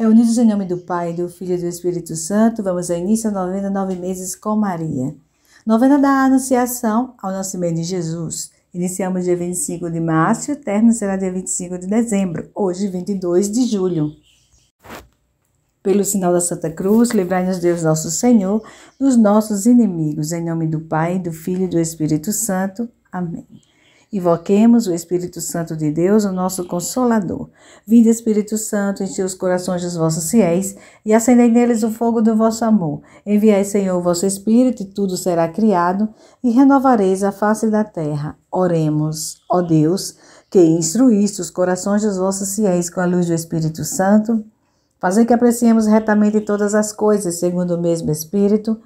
Reunidos é em nome do Pai, do Filho e do Espírito Santo, vamos ao início à novena nove meses com Maria. Novena da Anunciação ao Nascimento de Jesus. Iniciamos dia 25 de março e o término será dia 25 de dezembro, hoje 22 de julho. Pelo sinal da Santa Cruz, livrai-nos Deus nosso Senhor dos nossos inimigos. Em nome do Pai, do Filho e do Espírito Santo. Amém. Invoquemos o Espírito Santo de Deus, o nosso Consolador. Vinde, Espírito Santo, enche os corações dos vossos fiéis e acendei neles o fogo do vosso amor. Enviai, Senhor, o vosso Espírito e tudo será criado e renovareis a face da terra. Oremos, ó Deus, que instruíste os corações dos vossos fiéis com a luz do Espírito Santo. Fazer que apreciemos retamente todas as coisas, segundo o mesmo Espírito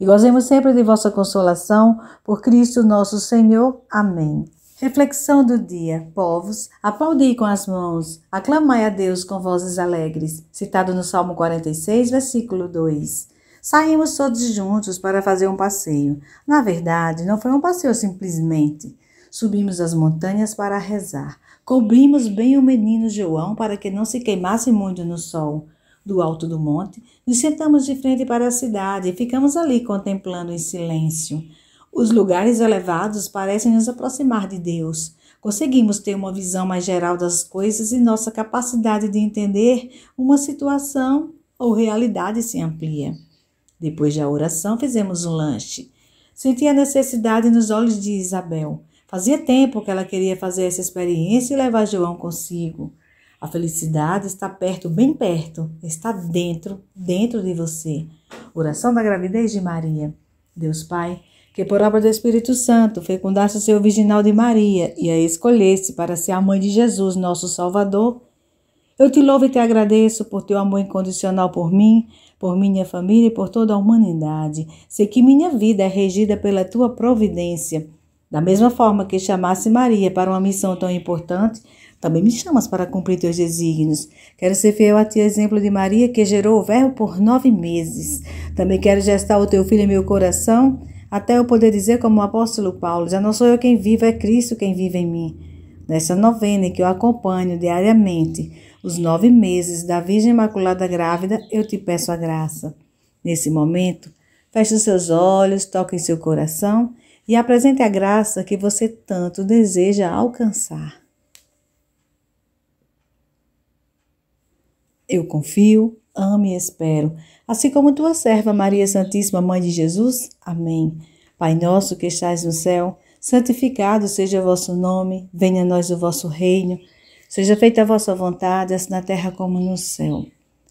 e gozemos sempre de vossa consolação, por Cristo nosso Senhor. Amém. Reflexão do dia. Povos, aplaudi com as mãos, aclamai a Deus com vozes alegres. Citado no Salmo 46, versículo 2. Saímos todos juntos para fazer um passeio. Na verdade, não foi um passeio simplesmente. Subimos as montanhas para rezar. Cobrimos bem o menino João para que não se queimasse muito no sol do alto do monte, nos sentamos de frente para a cidade e ficamos ali contemplando em silêncio. Os lugares elevados parecem nos aproximar de Deus. Conseguimos ter uma visão mais geral das coisas e nossa capacidade de entender uma situação ou realidade se amplia. Depois da oração, fizemos um lanche. Senti a necessidade nos olhos de Isabel. Fazia tempo que ela queria fazer essa experiência e levar João consigo. A felicidade está perto, bem perto, está dentro, dentro de você. Oração da gravidez de Maria. Deus Pai, que por obra do Espírito Santo fecundasse o seu virginal de Maria e a escolhesse para ser a mãe de Jesus, nosso Salvador. Eu te louvo e te agradeço por teu amor incondicional por mim, por minha família e por toda a humanidade. Sei que minha vida é regida pela tua providência da mesma forma que chamasse Maria para uma missão tão importante, também me chamas para cumprir teus desígnios. Quero ser fiel a ti, exemplo de Maria, que gerou o Verbo por nove meses. Também quero gestar o teu filho em meu coração, até eu poder dizer, como o apóstolo Paulo: Já não sou eu quem vivo, é Cristo quem vive em mim. Nessa novena que eu acompanho diariamente, os nove meses da Virgem Imaculada Grávida, eu te peço a graça. Nesse momento, feche os seus olhos, toque em seu coração e apresente a graça que você tanto deseja alcançar. Eu confio, amo e espero, assim como tua serva Maria Santíssima, Mãe de Jesus. Amém. Pai nosso que estais no céu, santificado seja o vosso nome, venha a nós o vosso reino, seja feita a vossa vontade, assim na terra como no céu.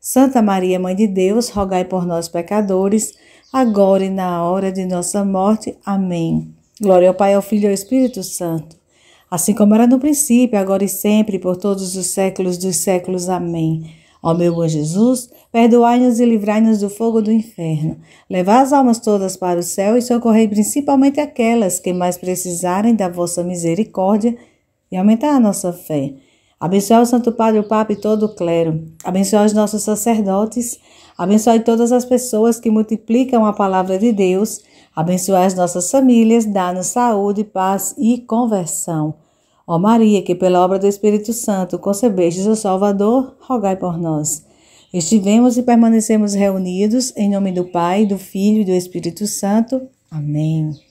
Santa Maria, Mãe de Deus, rogai por nós, pecadores, agora e na hora de nossa morte. Amém. Glória ao Pai, ao Filho e ao Espírito Santo, assim como era no princípio, agora e sempre, por todos os séculos dos séculos. Amém. Ó meu bom Jesus, perdoai-nos e livrai-nos do fogo do inferno. Levai as almas todas para o céu e socorrei principalmente aquelas que mais precisarem da vossa misericórdia e aumentar a nossa fé. Abençoe o Santo Padre, o Papa e todo o clero. Abençoe os nossos sacerdotes. Abençoe todas as pessoas que multiplicam a palavra de Deus. Abençoe as nossas famílias, dá-nos saúde, paz e conversão. Ó Maria, que pela obra do Espírito Santo concebeste o Salvador, rogai por nós. Estivemos e permanecemos reunidos em nome do Pai, do Filho e do Espírito Santo. Amém.